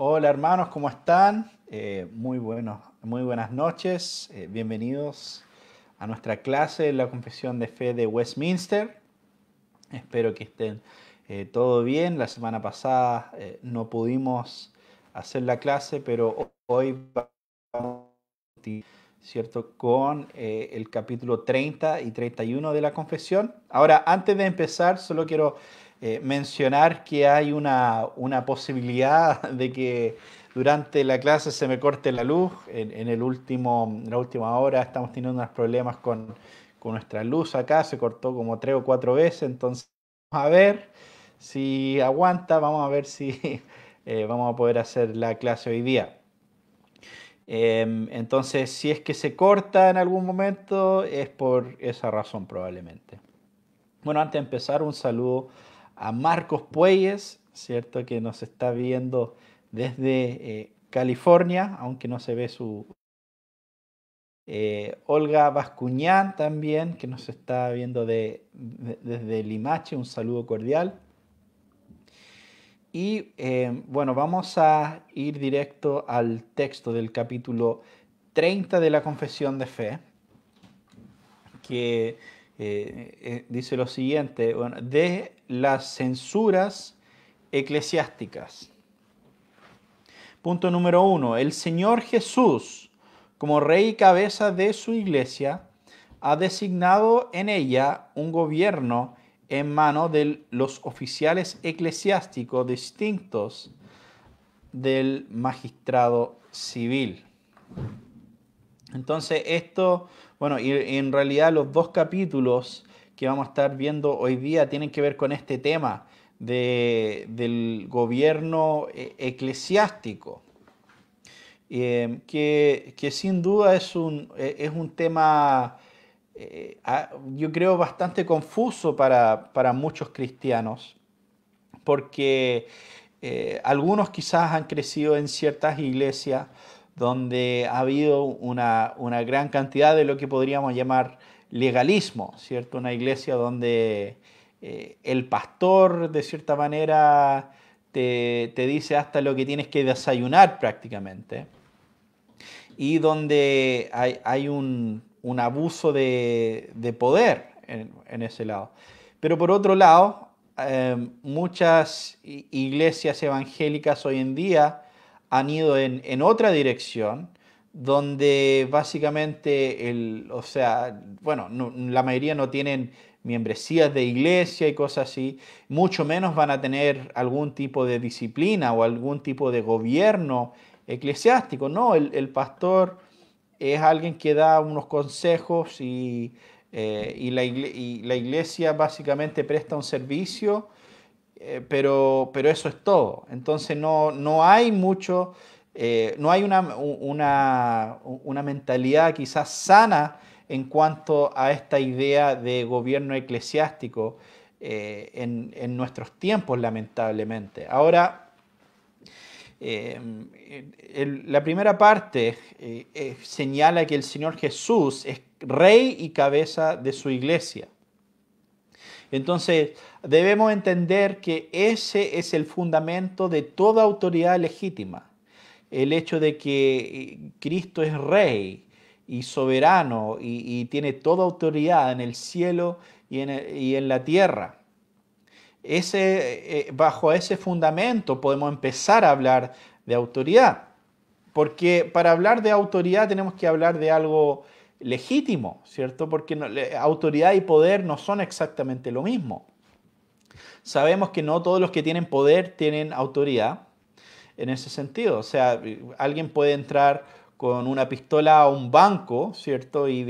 Hola hermanos, ¿cómo están? Eh, muy, buenos, muy buenas noches, eh, bienvenidos a nuestra clase de la Confesión de Fe de Westminster. Espero que estén eh, todo bien. La semana pasada no pudimos hacer la clase, pero hoy vamos ¿cierto? con el capítulo 30 y 31 de la Confesión. Ahora, antes de empezar, solo quiero eh, mencionar que hay una, posibilidad de que durante la clase se me corte la luz. En, el último, la última hora estamos teniendo unos problemas con, nuestra luz acá, se cortó como tres o cuatro veces, entonces vamos a ver si aguanta, vamos a ver si eh, vamos a poder hacer la clase hoy día. Em, entonces, si es que se corta en algún momento, es por esa razón probablemente. Bueno, antes de empezar, un saludo a Marcos Puelles, ¿cierto? que nos está viendo desde eh, California, aunque no se ve su... Eh, Olga Bascuñán también, que nos está viendo de, desde Limache, un saludo cordial. Y eh, bueno, vamos a ir directo al texto del capítulo 30 de la Confesión de Fe, que eh, eh, dice lo siguiente, de las censuras eclesiásticas. Punto número uno, el Señor Jesús, como rey y cabeza de su iglesia, ha designado en ella un gobierno en manos de los oficiales eclesiásticos distintos del magistrado civil. Entonces, esto bueno, y en realidad los dos capítulos que vamos a estar viendo hoy día tienen que ver con este tema del gobierno eh, eclesiástico, em, que, sin duda es un, e, tema, eh, yo creo, bastante confuso para, muchos cristianos, porque eh, algunos quizás han crecido en ciertas iglesias, donde ha habido una, gran cantidad de lo que podríamos llamar legalismo, ¿cierto? Una iglesia donde eh, el pastor, de cierta manera, te, dice hasta lo que tienes que desayunar prácticamente, y donde hay, un, abuso de, poder en, ese lado. Pero por otro lado, eh, muchas iglesias evangélicas hoy en día, han ido en, otra dirección, donde básicamente, o sea, bueno, la mayoría no tienen membresías de iglesia y cosas así, mucho menos van a tener algún tipo de disciplina o algún tipo de gobierno eclesiástico. No, el, pastor es alguien que da unos consejos y, eh, la, iglesia básicamente presta un servicio eh, pero, pero eso es todo. Entonces no, hay mucho, eh, no hay una, mentalidad quizás sana en cuanto a esta idea de gobierno eclesiástico eh, en, nuestros tiempos, lamentablemente. Ahora, la primera parte señala que el Señor Jesús es rey y cabeza de su iglesia. Entonces, debemos entender que ese es el fundamento de toda autoridad legítima. El hecho de que eh, Cristo es rey y soberano y, tiene toda autoridad en el cielo y en, la tierra. Eh, bajo ese fundamento podemos empezar a hablar de autoridad. Porque para hablar de autoridad tenemos que hablar de algo legítimo, ¿cierto? Porque autoridad y poder no son exactamente lo mismo. Sabemos que no todos los que tienen poder tienen autoridad en ese sentido. O sea, alguien puede entrar con una pistola a un banco, ¿cierto? Y,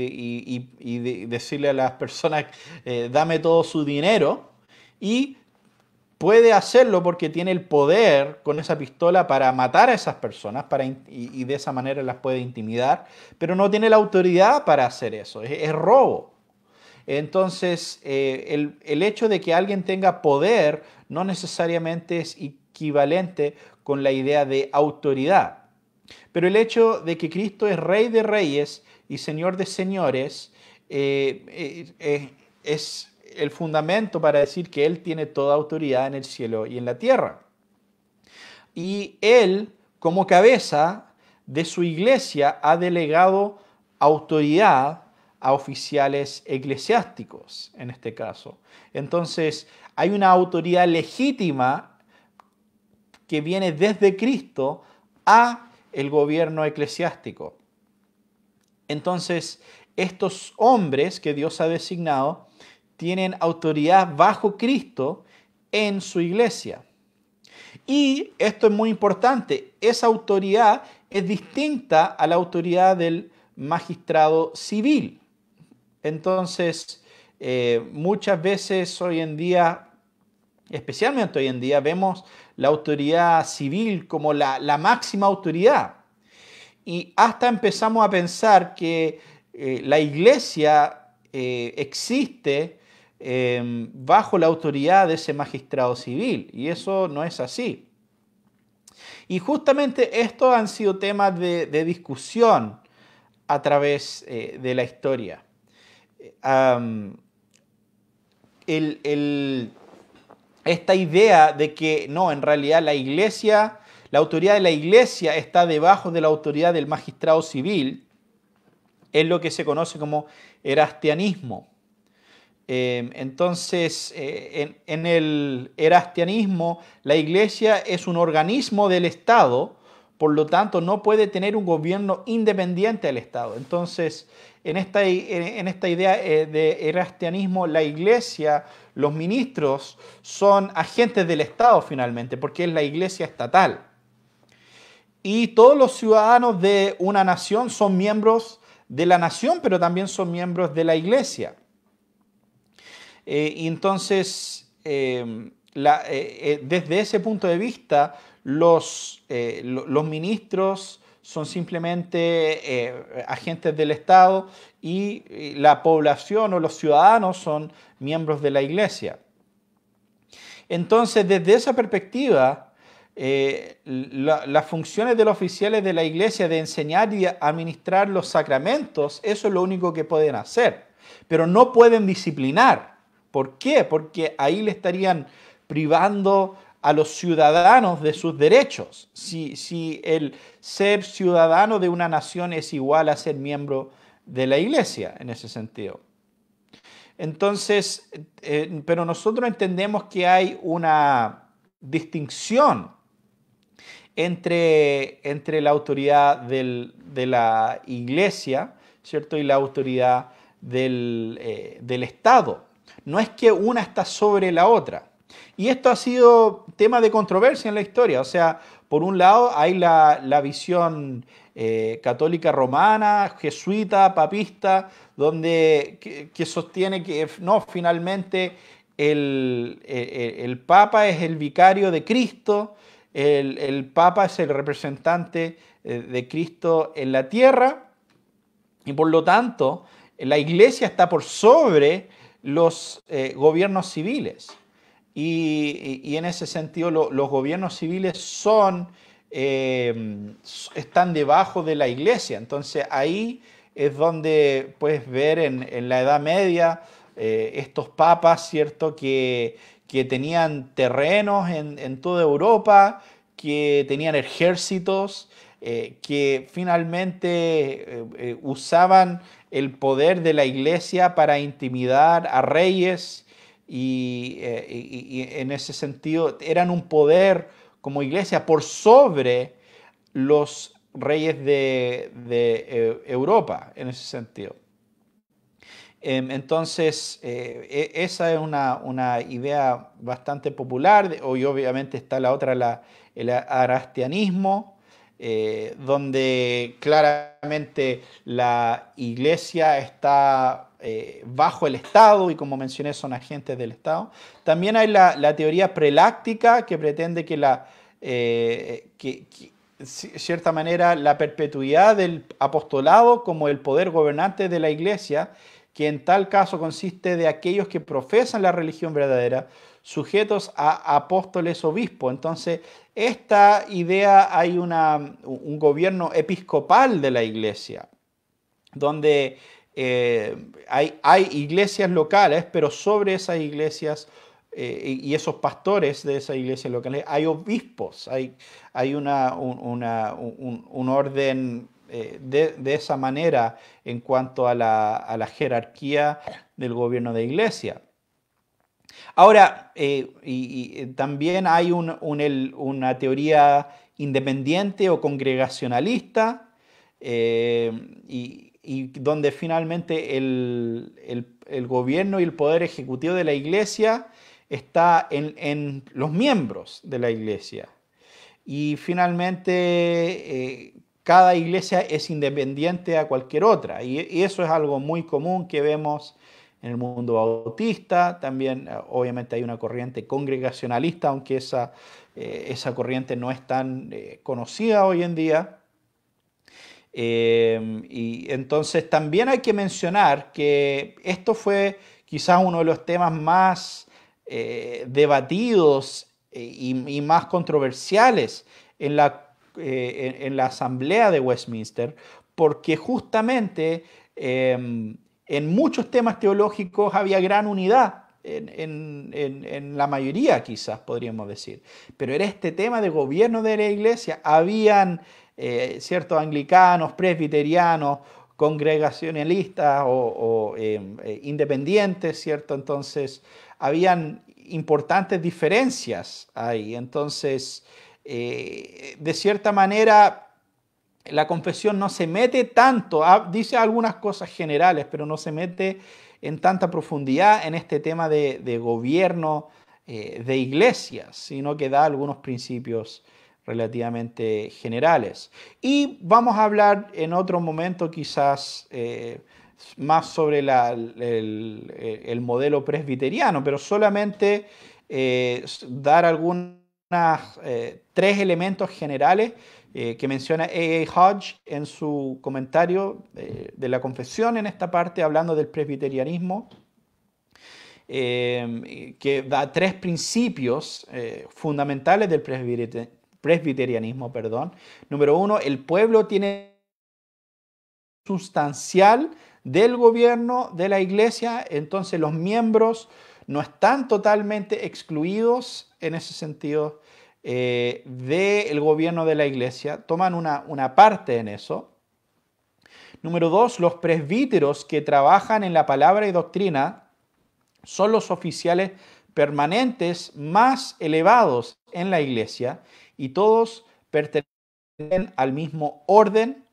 decirle a las personas, eh, dame todo su dinero. Y puede hacerlo porque tiene el poder con esa pistola para matar a esas personas para y, de esa manera las puede intimidar, pero no tiene la autoridad para hacer eso. es robo. Entonces, eh, el, hecho de que alguien tenga poder no necesariamente es equivalente con la idea de autoridad. Pero el hecho de que Cristo es rey de reyes y señor de señores eh, eh, es el fundamento para decir que Él tiene toda autoridad en el cielo y en la tierra. Y Él, como cabeza de su iglesia, ha delegado autoridad a oficiales eclesiásticos en este caso. Entonces, hay una autoridad legítima que viene desde Cristo a el gobierno eclesiástico. Entonces, estos hombres que Dios ha designado tienen autoridad bajo Cristo en su iglesia. Y esto es muy importante, esa autoridad es distinta a la autoridad del magistrado civil. Entonces, eh, muchas veces hoy en día, especialmente hoy en día, vemos la autoridad civil como la, máxima autoridad. Y hasta empezamos a pensar que eh, la iglesia eh, existe em, bajo la autoridad de ese magistrado civil. Y eso no es así. Y justamente estos han sido temas de discusión a través de la historia esta idea de que no, en realidad la iglesia, la autoridad de la iglesia está debajo de la autoridad del magistrado civil, es lo que se conoce como erastianismo. Em, entonces, eh, en, en el erastianismo, la iglesia es un organismo del Estado, por lo tanto, no puede tener un gobierno independiente del Estado. Entonces, en esta, en esta idea eh, de erastianismo, la iglesia, los ministros, son agentes del Estado finalmente, porque es la iglesia estatal. Y todos los ciudadanos de una nación son miembros de la nación, pero también son miembros de la iglesia. Eh, entonces, em, eh, desde ese punto de vista, los, los ministros son simplemente eh, agentes del Estado y la población o los ciudadanos son miembros de la Iglesia. Entonces, desde esa perspectiva, eh, las funciones de los oficiales de la Iglesia de enseñar y administrar los sacramentos, eso es lo único que pueden hacer, pero no pueden disciplinar. ¿Por qué? Porque ahí le estarían privando a los ciudadanos de sus derechos. Si, el ser ciudadano de una nación es igual a ser miembro de la iglesia en ese sentido. Entonces, eh, pero nosotros entendemos que hay una distinción entre, entre la autoridad de la iglesia, ¿cierto? Y la autoridad del, eh, del Estado. No es que una está sobre la otra. Y esto ha sido tema de controversia en la historia. O sea, por un lado hay la, visión eh, católica romana, jesuita, papista, donde, que, sostiene que no, finalmente e, e, el, Papa es el vicario de Cristo, el, Papa es el representante eh, de Cristo en la tierra, y por lo tanto la Iglesia está por sobre los eh, gobiernos civiles y, en ese sentido los gobiernos civiles son, eh, están debajo de la iglesia. Entonces ahí es donde puedes ver en, la Edad Media eh, estos papas, ¿cierto? Que, tenían terrenos en, toda Europa, que tenían ejércitos, eh, que finalmente usaban el poder de la iglesia para intimidar a reyes eh, y, en ese sentido eran un poder como iglesia por sobre los reyes de, eh, Europa, en ese sentido. Em, entonces, eh, e, esa es una, idea bastante popular. Hoy obviamente está la otra, la, el arastianismo, donde claramente la iglesia está eh, bajo el Estado y como mencioné son agentes del Estado. También hay la, teoría preláctica que pretende que la... Eh, que, cierta manera la perpetuidad del apostolado como el poder gobernante de la iglesia, que en tal caso consiste de aquellos que profesan la religión verdadera, sujetos a apóstoles obispo. Entonces, esta idea hay una, un gobierno episcopal de la iglesia, donde eh, hay, iglesias locales, pero sobre esas iglesias eh, y esos pastores de esas iglesias locales hay obispos, hay, una, un, orden eh, de, esa manera en cuanto a la, jerarquía del gobierno de iglesia. Ahora, también hay una teoría independiente o congregacionalista, y, y donde finalmente el, gobierno y el poder ejecutivo de la iglesia está en, los miembros de la iglesia. Y finalmente eh, cada iglesia es independiente a cualquier otra. Y, eso es algo muy común que vemos en el mundo bautista, también eh, obviamente hay una corriente congregacionalista, aunque esa, eh, corriente no es tan conocida hoy en día, Em, y entonces también hay que mencionar que esto fue quizás uno de los temas más eh, debatidos eh, y, más controversiales en la, eh, en, la, Asamblea de Westminster, porque justamente em, en muchos temas teológicos había gran unidad en, la mayoría quizás podríamos decir. Pero era este tema de gobierno de la iglesia. Habían eh, ciertos anglicanos, presbiterianos, congregacionalistas o, em, eh, independientes, ¿cierto? Entonces, habían importantes diferencias ahí. Entonces, eh, de cierta manera, la confesión no se mete tanto, dice algunas cosas generales, pero no se mete en tanta profundidad en este tema de, gobierno de iglesias, sino que da algunos principios relativamente generales. Y vamos a hablar en otro momento quizás eh, más sobre eh, el, modelo presbiteriano, pero solamente eh, dar algunas tres elementos generales que menciona A.A. Hodge en su comentario de la confesión en esta parte, hablando del presbiterianismo. que da tres principios fundamentales del presbiterianismo presbiterianismo, perdón. Número uno, el pueblo tiene sustancial del gobierno de la iglesia, entonces los miembros no están totalmente excluidos en ese sentido eh, del gobierno de la iglesia, toman una, una parte en eso. Número dos, los presbíteros que trabajan en la palabra y doctrina son los oficiales permanentes más elevados en la iglesia y todos pertenecen al mismo orden.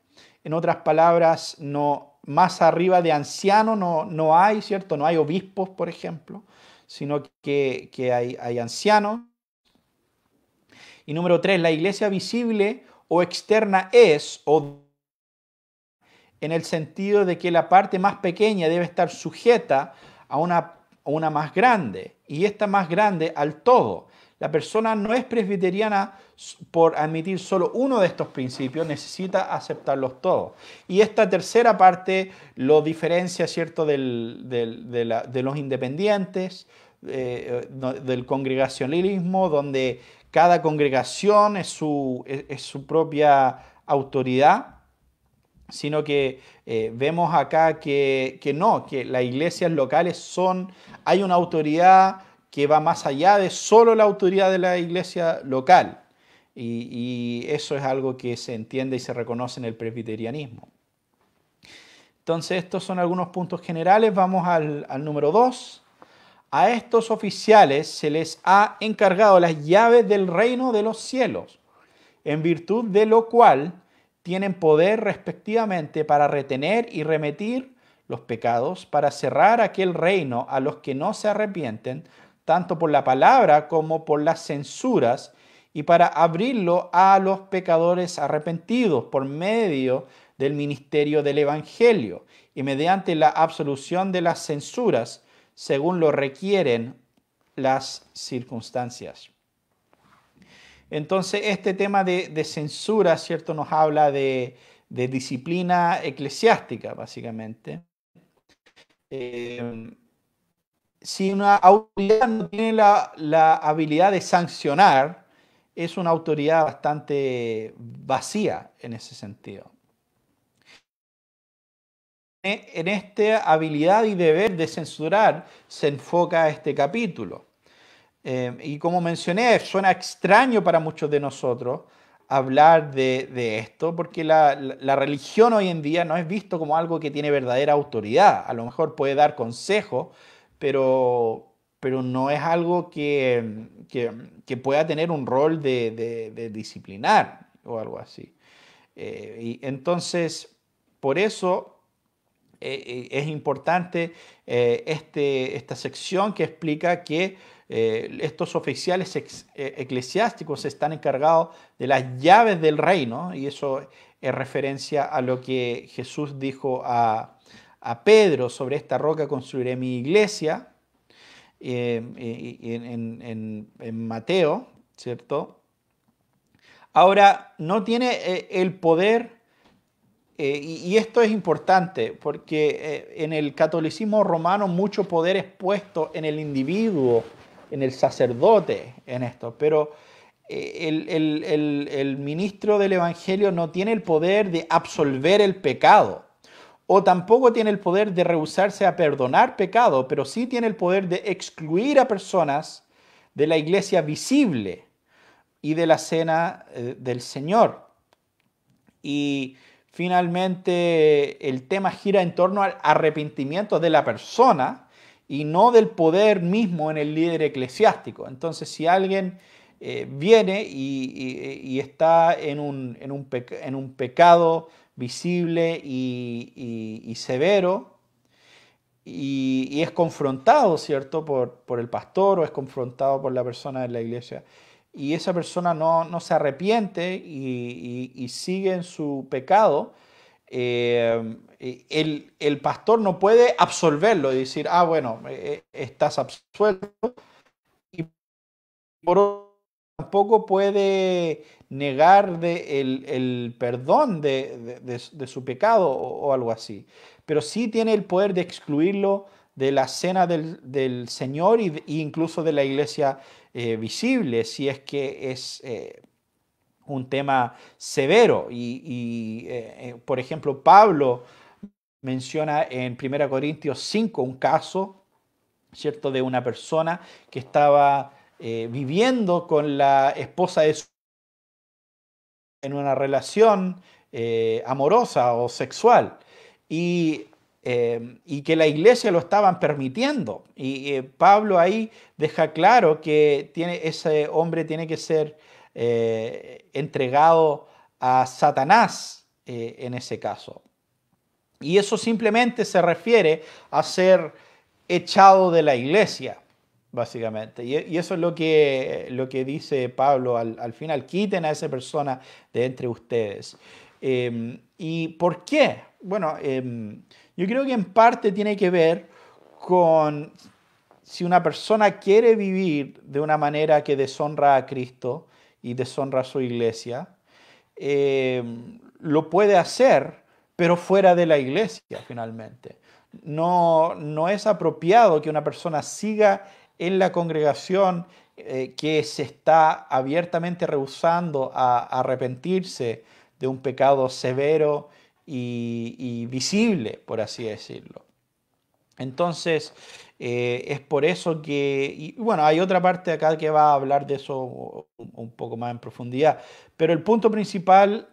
En otras palabras, no más arriba de anciano no, no hay, ¿cierto? No hay obispos, por ejemplo, sino que, hay, ancianos. Y número tres, la iglesia visible o externa es o en el sentido de que la parte más pequeña debe estar sujeta a una, a una más grande y esta más grande al todo. La persona no es presbiteriana por admitir solo uno de estos principios, necesita aceptarlos todos. Y esta tercera parte lo diferencia, ¿cierto?, de, los independientes, eh, eh, del congregacionalismo, donde cada congregación es su, propia autoridad, sino que eh, vemos acá que, que no, que las iglesias locales son, hay una autoridad que va más allá de solo la autoridad de la iglesia local. Y, eso es algo que se entiende y se reconoce en el presbiterianismo. Entonces, estos son algunos puntos generales. Vamos al, al número 2. A estos oficiales se les ha encargado las llaves del reino de los cielos, en virtud de lo cual tienen poder respectivamente para retener y remitir los pecados, para cerrar aquel reino a los que no se arrepienten, tanto por la palabra como por las censuras, y para abrirlo a los pecadores arrepentidos por medio del ministerio del Evangelio y mediante la absolución de las censuras según lo requieren las circunstancias. Entonces, este tema de, censura, ¿cierto? Nos habla de, disciplina eclesiástica, básicamente. Eh, si una autoridad no tiene la, habilidad de sancionar, es una autoridad bastante vacía en ese sentido. En esta habilidad y deber de censurar se enfoca este capítulo. Eh, y como mencioné, suena extraño para muchos de nosotros hablar de, esto, porque la, la, religión hoy en día no es visto como algo que tiene verdadera autoridad. A lo mejor puede dar consejo, pero, pero no es algo que, que, pueda tener un rol de, disciplinar o algo así. Eh, y entonces, por eso eh, eh, es importante este, esta sección que explica que estos oficiales eclesiásticos están encargados de las llaves del reino, y eso es referencia a lo que Jesús dijo a, a Pedro, sobre esta roca construiré mi iglesia, eh, eh, en, Mateo, ¿cierto? Ahora, no tiene eh, el poder, y esto es importante, porque en el catolicismo romano mucho poder es puesto en el individuo, en el sacerdote, en esto, pero... El, el ministro del Evangelio no tiene el poder de absolver el pecado o tampoco tiene el poder de rehusarse a perdonar pecado, pero sí tiene el poder de excluir a personas de la iglesia visible y de la cena eh, del Señor. Y finalmente el tema gira en torno al arrepentimiento de la persona y no del poder mismo en el líder eclesiástico. Entonces, si alguien eh, viene y, está en un pecado visible y, severo, y, es confrontado, ¿cierto?, por, el pastor o es confrontado por la persona de la iglesia. Y esa persona no, se arrepiente y, sigue en su pecado. Eh, el, pastor no puede absolverlo y decir, ah, bueno, eh, estás absuelto. Y por tampoco puede negar el, perdón de, su pecado o, algo así, pero sí tiene el poder de excluirlo de la cena del, Señor e incluso de la iglesia eh, visible, si es que es eh, un tema severo. Y, eh, por ejemplo, Pablo menciona en 1 Corintios 5 un caso, ¿cierto?, de una persona que estaba eh, viviendo con la esposa de su en una relación eh, amorosa o sexual eh, y, que la iglesia lo estaban permitiendo. Y Pablo ahí deja claro que tiene, ese hombre tiene que ser entregado a Satanás en ese caso. Y eso simplemente se refiere a ser echado de la iglesia básicamente. Y, eso es lo que, lo que dice Pablo al, final, quiten a esa persona de entre ustedes. Em, ¿Y por qué? Bueno, em, yo creo que en parte tiene que ver con si una persona quiere vivir de una manera que deshonra a Cristo y deshonra a su iglesia, em, lo puede hacer, pero fuera de la iglesia finalmente. No, no es apropiado que una persona siga en la congregación eh, que se está abiertamente rehusando a, arrepentirse de un pecado severo y, visible, por así decirlo. Entonces, eh, es por eso que, bueno, hay otra parte acá que va a hablar de eso un poco más en profundidad, pero el punto principal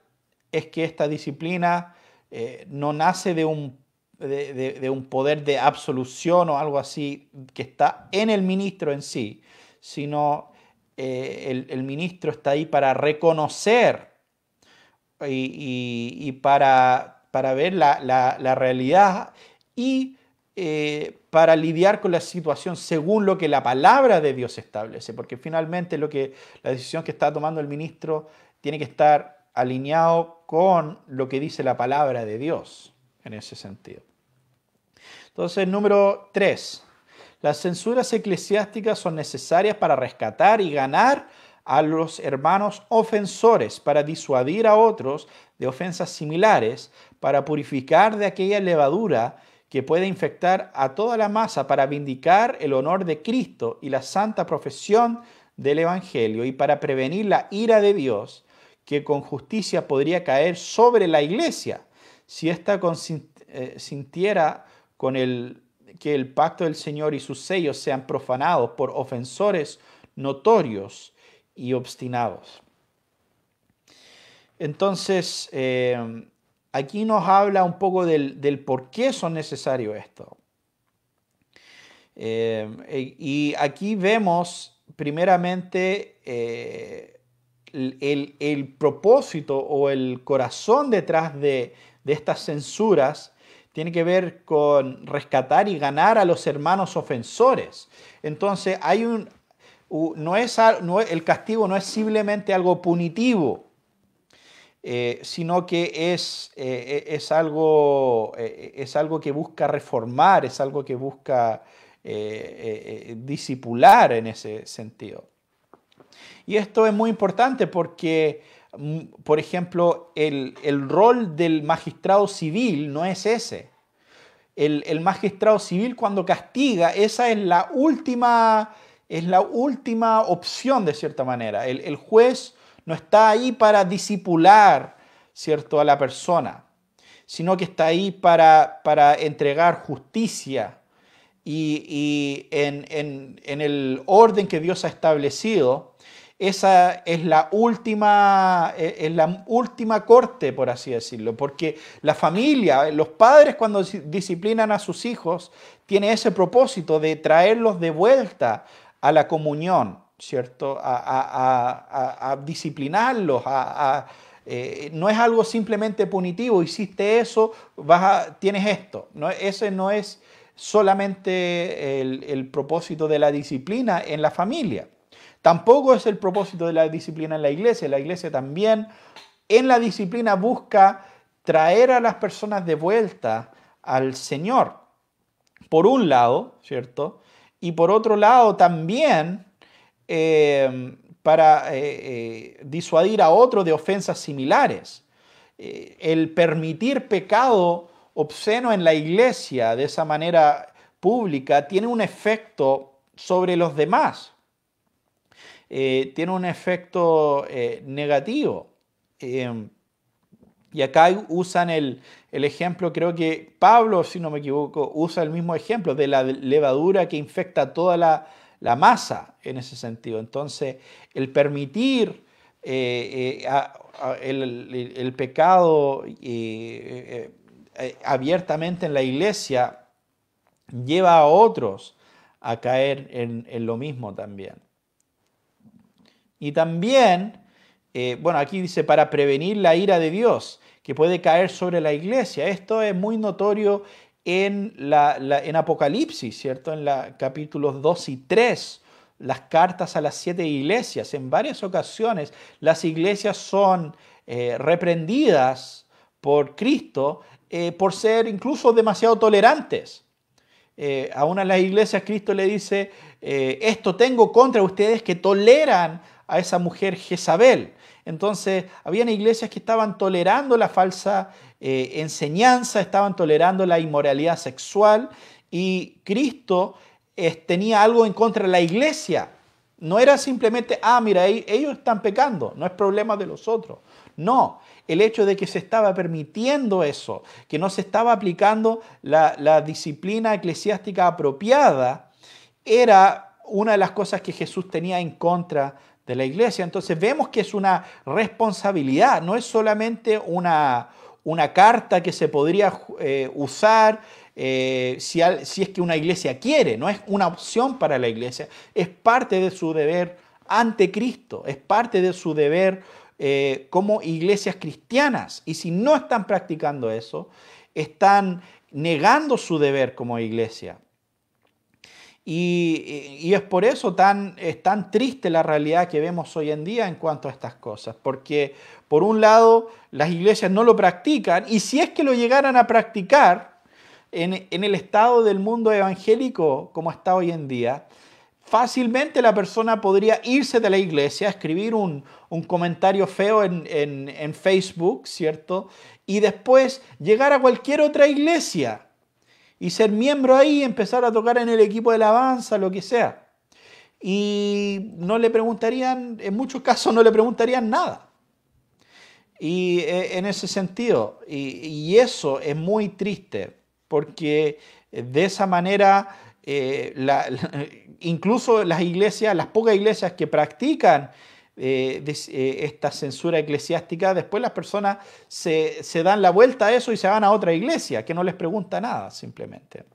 es que esta disciplina eh, no nace de un de, un poder de absolución o algo así que está en el ministro en sí, sino eh, el, ministro está ahí para reconocer y, para, ver la, realidad y eh, para lidiar con la situación según lo que la palabra de Dios establece, porque finalmente lo que, la decisión que está tomando el ministro tiene que estar alineado con lo que dice la palabra de Dios en ese sentido. Entonces, número tres, las censuras eclesiásticas son necesarias para rescatar y ganar a los hermanos ofensores, para disuadir a otros de ofensas similares, para purificar de aquella levadura que puede infectar a toda la masa para vindicar el honor de Cristo y la santa profesión del Evangelio y para prevenir la ira de Dios que con justicia podría caer sobre la iglesia si ésta eh, sintiera con el, que el pacto del Señor y sus sellos sean profanados por ofensores notorios y obstinados. Entonces, em, aquí nos habla un poco del, por qué son necesarios esto. Em, e, y aquí vemos primeramente eh, el, propósito o el corazón detrás de, de estas censuras tiene que ver con rescatar y ganar a los hermanos ofensores. Entonces, hay un, no es, el castigo no es simplemente algo punitivo, eh, sino que es, eh, es, algo, eh, es, algo, que busca reformar, es algo que busca disipular en ese sentido. Y esto es muy importante porque Mm, por ejemplo, el, rol del magistrado civil no es ese. El, magistrado civil cuando castiga, esa es la última, es la última opción de cierta manera. El, juez no está ahí para disipular ¿cierto? a la persona, sino que está ahí para, entregar justicia y, en el orden que Dios ha establecido esa es la última, e, la última corte, por así decirlo, porque la familia, los padres cuando disciplinan a sus hijos, tiene ese propósito de traerlos de vuelta a la comunión, ¿cierto? A, disciplinarlos, eh, no es algo simplemente punitivo, hiciste eso, tienes esto. No, ese no es solamente el propósito de la disciplina en la familia. Tampoco es el propósito de la disciplina en la iglesia. La iglesia también en la disciplina busca traer a las personas de vuelta al Señor. Por un lado, ¿cierto? Y por otro lado también eh, para eh, eh, disuadir a otro de ofensas similares. el permitir pecado obsceno en la iglesia de esa manera pública tiene un efecto sobre los demás. Eh, tiene un efecto eh, negativo. Em, y acá usan el, ejemplo, creo que Pablo, si no me equivoco, usa el mismo ejemplo de la levadura que infecta toda la, masa en ese sentido. Entonces, el permitir eh, el, pecado abiertamente en la iglesia lleva a otros a caer en lo mismo también. Y también, eh, bueno, aquí dice, para prevenir la ira de Dios que puede caer sobre la iglesia. Esto es muy notorio en, la, en Apocalipsis, ¿cierto? En los capítulos 2 y 3, las cartas a las siete iglesias. En varias ocasiones las iglesias son eh, reprendidas por Cristo eh, por ser incluso demasiado tolerantes. a una de las iglesias Cristo le dice, esto tengo contra ustedes que toleran a esa mujer Jezabel. Entonces, habían iglesias que estaban tolerando la falsa eh, enseñanza, estaban tolerando la inmoralidad sexual y Cristo tenía algo en contra de la iglesia. No era simplemente, ah, mira, ellos están pecando, no es problema de los otros. No, el hecho de que se estaba permitiendo eso, que no se estaba aplicando la, la disciplina eclesiástica apropiada, era una de las cosas que Jesús tenía en contra de la iglesia. Entonces vemos que es una responsabilidad, no es solamente una, una carta que se podría eh, usar eh, si, si, es que una iglesia quiere, no es una opción para la iglesia, es parte de su deber ante Cristo, es parte de su deber eh, como iglesias cristianas. Y si no están practicando eso, están negando su deber como iglesia. Y, es por eso tan, es tan triste la realidad que vemos hoy en día en cuanto a estas cosas, porque por un lado las iglesias no lo practican y si es que lo llegaran a practicar en, el estado del mundo evangélico como está hoy en día, fácilmente la persona podría irse de la iglesia, escribir un, comentario feo en, en Facebook, ¿cierto? Y después llegar a cualquier otra iglesia y ser miembro ahí, empezar a tocar en el equipo de alabanza, lo que sea. Y no le preguntarían, en muchos casos no le preguntarían nada. Y eh, en ese sentido, y, eso es muy triste, porque de esa manera, eh, incluso las iglesias, las pocas iglesias que practican eh, eh, esta censura eclesiástica, después las personas se, dan la vuelta a eso y se van a otra iglesia que no les pregunta nada simplemente.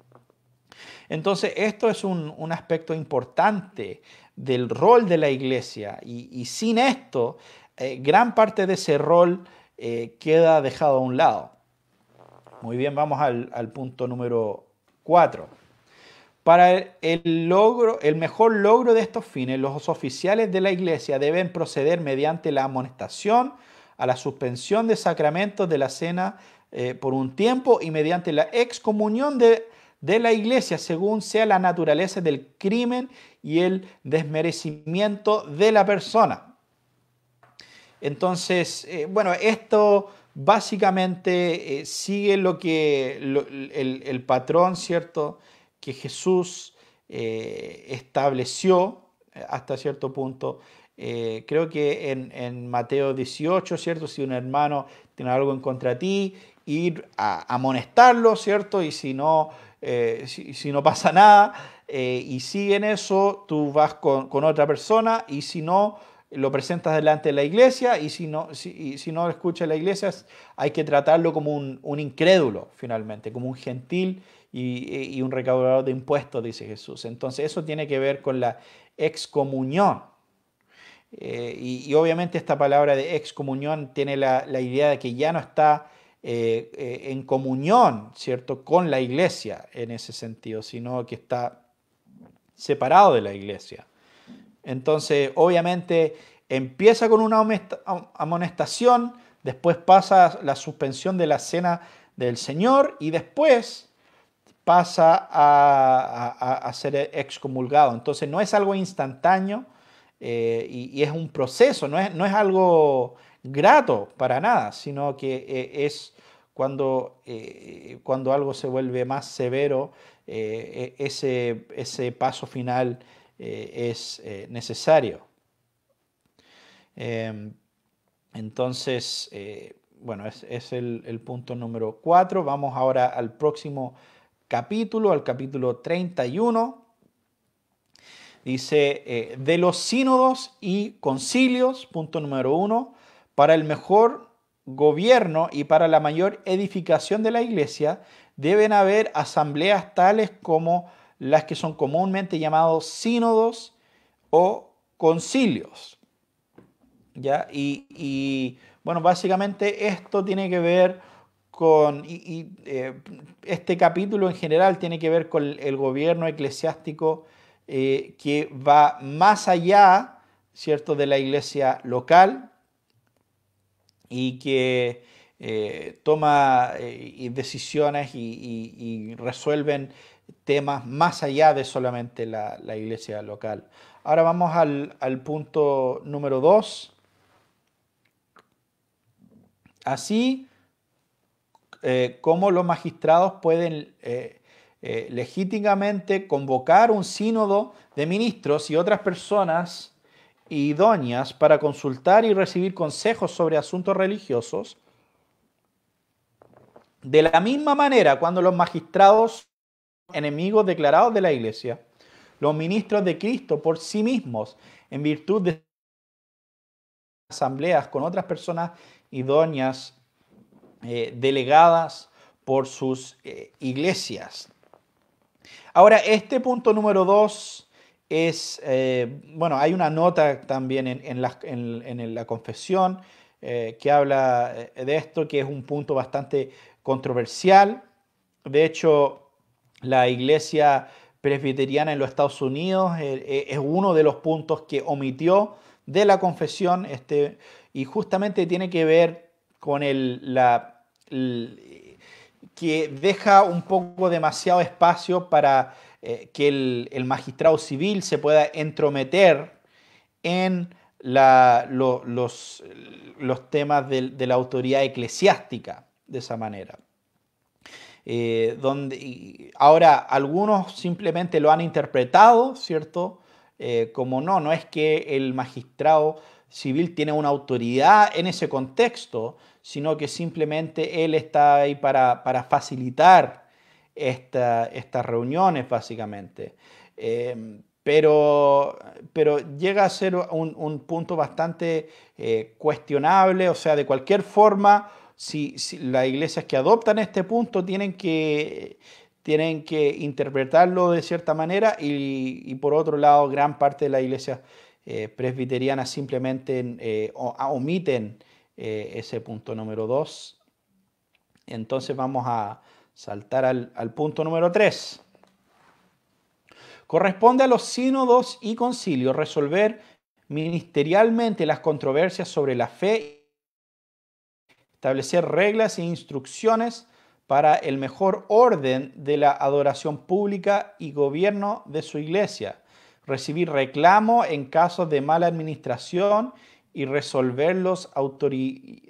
Entonces, esto es un, aspecto importante del rol de la iglesia y, sin esto, eh, gran parte de ese rol queda dejado a un lado. Muy bien, vamos al, al punto número 4. Para el, logro, el mejor logro de estos fines, los oficiales de la Iglesia deben proceder mediante la amonestación a la suspensión de sacramentos de la cena eh, por un tiempo y mediante la excomunión de, la Iglesia según sea la naturaleza del crimen y el desmerecimiento de la persona. Entonces, eh, bueno, esto básicamente eh, sigue lo que el, patrón, ¿cierto? que Jesús eh, estableció eh, hasta cierto punto. Eh, creo que en, Mateo 18, ¿cierto? Si un hermano tiene algo en contra de ti, ir a amonestarlo, ¿cierto? Y si no, si, no pasa nada y sigue en eso, tú vas con, otra persona y si no, lo presentas delante de la iglesia y si no, si, no escucha la iglesia, hay que tratarlo como un, un incrédulo, finalmente, como un gentil y, un recaudador de impuestos, dice Jesús. Entonces eso tiene que ver con la excomunión. Eh, y, obviamente esta palabra de excomunión tiene la, idea de que ya no está eh, eh, en comunión, ¿cierto?, con la iglesia en ese sentido, sino que está separado de la iglesia. Entonces, obviamente, empieza con una amonestación, después pasa la suspensión de la cena del Señor y después pasa a, ser excomulgado. Entonces no es algo instantáneo eh, y, es un proceso, no es, algo grato para nada, sino que eh, es cuando, eh, cuando algo se vuelve más severo, e, ese, paso final es necesario. Em, entonces, bueno, es, es el, el, punto número cuatro. Vamos ahora al próximo capítulo, al capítulo 31. Dice, eh, de los sínodos y concilios, punto número uno, para el mejor gobierno y para la mayor edificación de la iglesia, deben haber asambleas tales como las que son comúnmente llamados sínodos o concilios. ¿Ya? Y, y bueno, básicamente esto tiene que ver con, eh, este capítulo en general tiene que ver con el gobierno eclesiástico eh, que va más allá, ¿cierto?, de la iglesia local y que eh, toma decisiones y, resuelven temas más allá de solamente la, iglesia local. Ahora vamos al, al punto número 2. Así, eh, cómo los magistrados pueden eh, eh, legítimamente convocar un sínodo de ministros y otras personas idóneas para consultar y recibir consejos sobre asuntos religiosos. De la misma manera, cuando los magistrados enemigos declarados de la iglesia, los ministros de Cristo por sí mismos, en virtud de asambleas con otras personas idóneas eh, delegadas por sus eh, iglesias. Ahora, este punto número dos es, eh, bueno, hay una nota también en, la, confesión que habla de esto, que es un punto bastante controversial. De hecho, la iglesia presbiteriana en los Estados Unidos es uno de los puntos que omitió de la confesión este, y justamente tiene que ver con que deja un poco demasiado espacio para eh, que el, magistrado civil se pueda entrometer en los, temas de, la autoridad eclesiástica de esa manera. Eh, donde, ahora, algunos simplemente lo han interpretado, ¿cierto? Eh, como no, no es que el magistrado civil tiene una autoridad en ese contexto, sino que simplemente él está ahí para, facilitar estas reuniones, básicamente. Em, pero, pero, llega a ser un, punto bastante eh, cuestionable, o sea, de cualquier forma, si, las iglesias que adoptan este punto tienen que, tienen que interpretarlo de cierta manera y, y por otro lado, gran parte de la iglesia eh, presbiterianas simplemente eh, ah, omiten eh, ese punto número dos. Entonces vamos a saltar al, punto número tres. Corresponde a los sínodos y concilios resolver ministerialmente las controversias sobre la fe, establecer reglas e instrucciones para el mejor orden de la adoración pública y gobierno de su iglesia recibir reclamo en casos de mala administración y resolverlos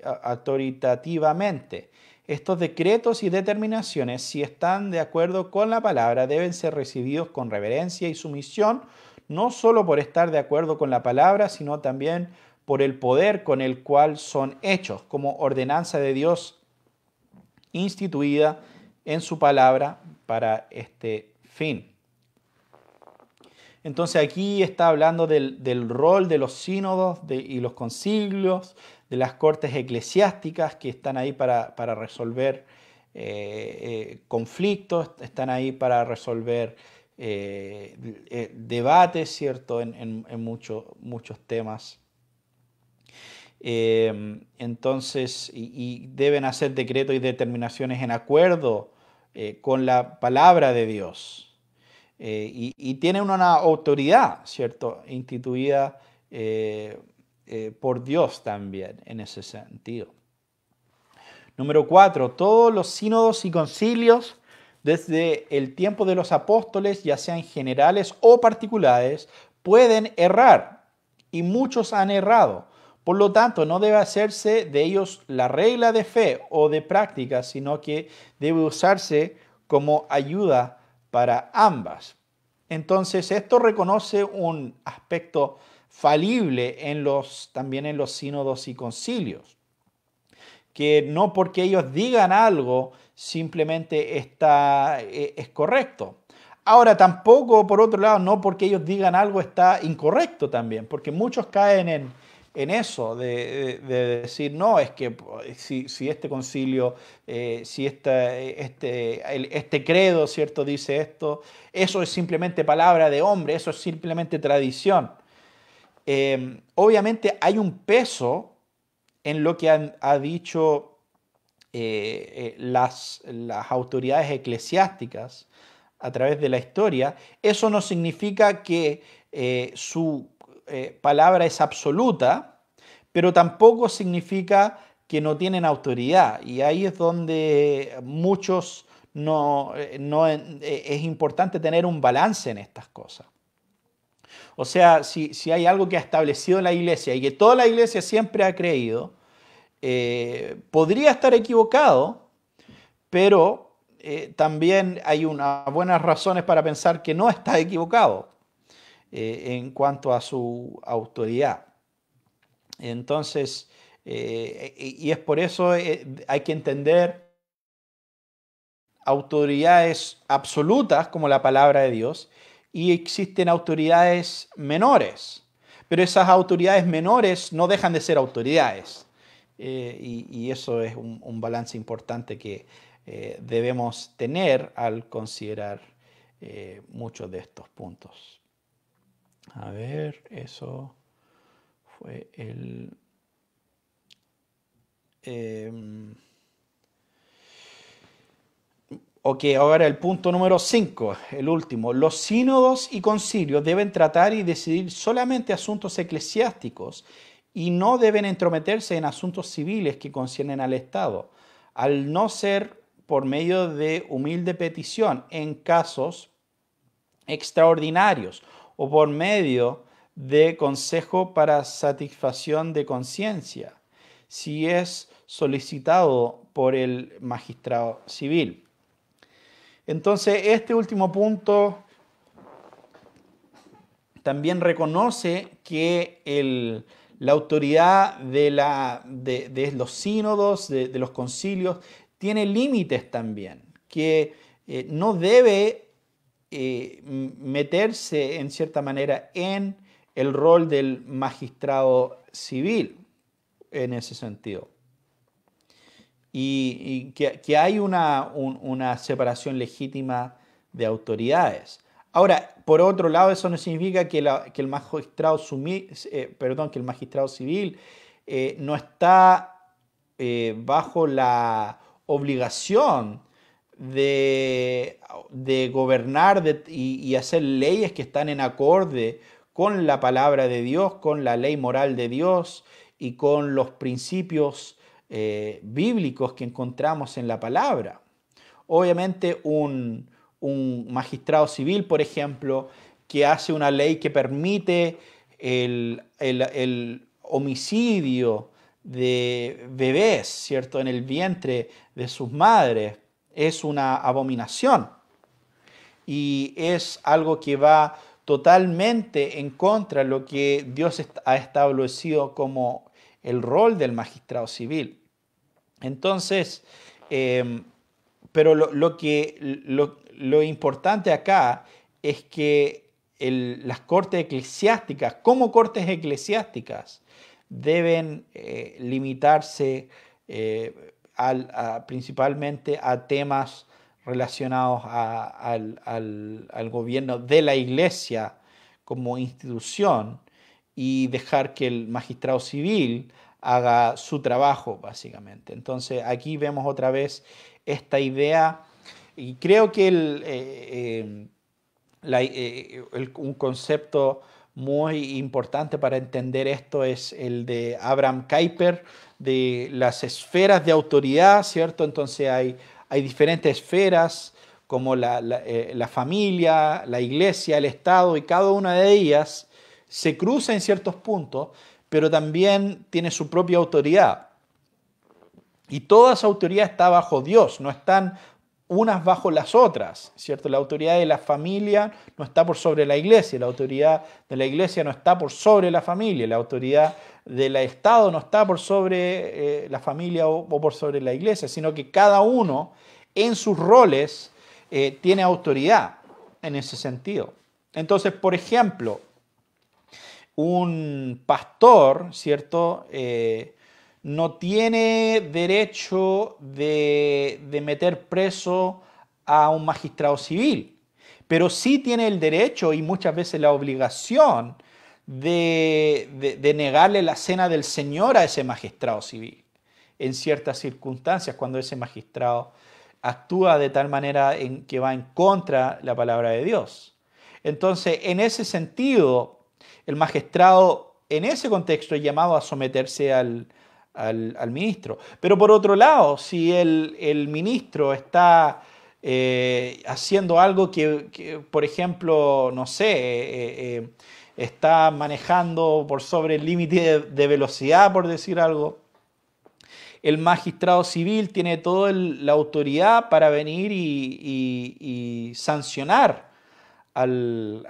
autoritativamente. Estos decretos y determinaciones, si están de acuerdo con la palabra, deben ser recibidos con reverencia y sumisión, no solo por estar de acuerdo con la palabra, sino también por el poder con el cual son hechos, como ordenanza de Dios instituida en su palabra para este fin. Entonces aquí está hablando del, rol de los sínodos y los concilios, de las cortes eclesiásticas que están ahí para, resolver eh, eh, conflictos, están ahí para resolver eh, debates, ¿cierto?, en, muchos temas. entonces, y, deben hacer decretos y determinaciones en acuerdo con la palabra de Dios. Eh, y, tiene una autoridad, ¿cierto?, instituida eh, eh, por Dios también en ese sentido. Número cuatro, todos los sínodos y concilios desde el tiempo de los apóstoles, ya sean generales o particulares, pueden errar y muchos han errado. Por lo tanto, no debe hacerse de ellos la regla de fe o de práctica, sino que debe usarse como ayuda para ambas. Entonces, esto reconoce un aspecto falible en los, también en los sínodos y concilios, que no porque ellos digan algo simplemente está, e, es correcto. Ahora, tampoco, por otro lado, no porque ellos digan algo está incorrecto también, porque muchos caen en, en eso, de, decir, no, es que eh, si, este concilio, eh, si esta, eh, este, este credo, ¿cierto?, dice esto, eso es simplemente palabra de hombre, eso es simplemente tradición. Em, obviamente hay un peso en lo que han, ha dicho las, las autoridades eclesiásticas a través de la historia, eso no significa que su eh, palabra es absoluta, pero tampoco significa que no tienen autoridad. Y ahí es donde muchos no, eh, eh, es importante tener un balance en estas cosas. O sea, si, hay algo que ha establecido la iglesia y que toda la iglesia siempre ha creído, podría estar equivocado, pero también hay unas buenas razones para pensar que no está equivocado. Eh, en cuanto a su autoridad. Entonces, eh, y es por eso eh, hay que entender autoridades absolutas como la palabra de Dios y existen autoridades menores, pero esas autoridades menores no dejan de ser autoridades. y, eso es un, balance importante que debemos tener al considerar muchos de estos puntos. A ver, eso fue el... Em, ok, ahora el punto número 5, el último. Los sínodos y concilios deben tratar y decidir solamente asuntos eclesiásticos y no deben entrometerse en asuntos civiles que conciernen al Estado, al no ser por medio de humilde petición en casos extraordinarios o por medio de consejo para satisfacción de conciencia, si es solicitado por el magistrado civil. Entonces, este último punto también reconoce que la autoridad de, la, de, los sínodos, de, los concilios, tiene límites también, que eh, no debe eh, meterse en cierta manera en el rol del magistrado civil en ese sentido. Y, que, hay una, una separación legítima de autoridades. Ahora, por otro lado, eso no significa que, la, que el, magistrado eh, perdón, que el magistrado civil eh, no está bajo la obligación de, gobernar y, hacer leyes que están en acorde con la palabra de Dios, con la ley moral de Dios y con los principios eh, bíblicos que encontramos en la palabra. Obviamente un, magistrado civil, por ejemplo, que hace una ley que permite el, homicidio de bebés, ¿cierto?, en el vientre de sus madres, es una abominación y es algo que va totalmente en contra de lo que Dios ha establecido como el rol del magistrado civil. Entonces, em, pero lo, que, importante acá es que las cortes eclesiásticas, como cortes eclesiásticas, deben eh, limitarse eh, principalmente a temas relacionados al, gobierno de la iglesia como institución y dejar que el magistrado civil haga su trabajo, básicamente. Entonces aquí vemos otra vez esta idea y creo que eh, eh, eh, un concepto muy importante para entender esto es el de Abraham Kuyper, de las esferas de autoridad, ¿cierto? Entonces hay, hay diferentes esferas como la, la, eh, la familia, la iglesia, el Estado, y cada una de ellas se cruza en ciertos puntos, pero también tiene su propia autoridad. Y toda esa autoridad está bajo Dios, no están unas bajo las otras, ¿cierto? La autoridad de la familia no está por sobre la iglesia, la autoridad de la iglesia no está por sobre la familia, la autoridad del Estado no está por sobre eh, la familia o, por sobre la iglesia, sino que cada uno en sus roles eh, tiene autoridad en ese sentido. Entonces, por ejemplo, un pastor, ¿cierto? Eh, no tiene derecho de, meter preso a un magistrado civil, pero sí tiene el derecho y muchas veces la obligación de, negarle la cena del Señor a ese magistrado civil en ciertas circunstancias, cuando ese magistrado actúa de tal manera en que va en contra la palabra de Dios. Entonces, en ese sentido, el magistrado en ese contexto es llamado a someterse al, al, ministro. Pero por otro lado, si el, ministro está eh, haciendo algo que, por ejemplo, no sé, eh, eh, está manejando por sobre el límite de, velocidad, por decir algo, el magistrado civil tiene toda la autoridad para venir y sancionar eh,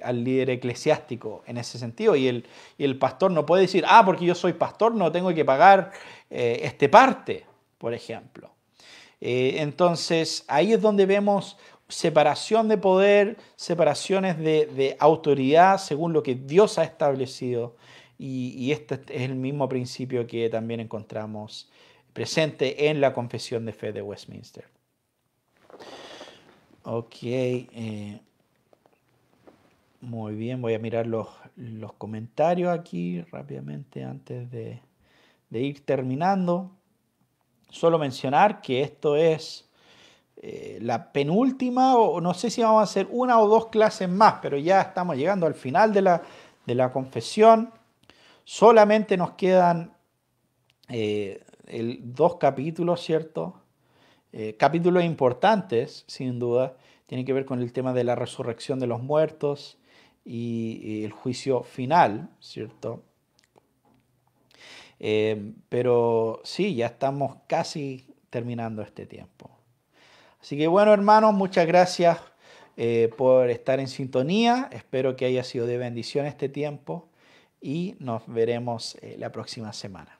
al, líder eclesiástico en ese sentido. Y el, el, pastor no puede decir, ah, porque yo soy pastor, no tengo que pagar eh, este parte, por ejemplo. Eh, entonces, ahí es donde vemos separación de poder, separaciones de, autoridad según lo que Dios ha establecido. y, este es el mismo principio que también encontramos presente en la confesión de fe de Westminster. Ok, eh, muy bien, voy a mirar los, comentarios aquí rápidamente antes de, ir terminando. Solo mencionar que esto es eh, la penúltima, o no sé si vamos a hacer una o dos clases más, pero ya estamos llegando al final de la, confesión. Solamente nos quedan eh, el, dos capítulos, ¿cierto? Eh, capítulos importantes, sin duda, tienen que ver con el tema de la resurrección de los muertos y, el juicio final, ¿cierto? Eh, pero sí, ya estamos casi terminando este tiempo. Así que bueno, hermanos, muchas gracias eh, por estar en sintonía. Espero que haya sido de bendición este tiempo y nos veremos la próxima semana.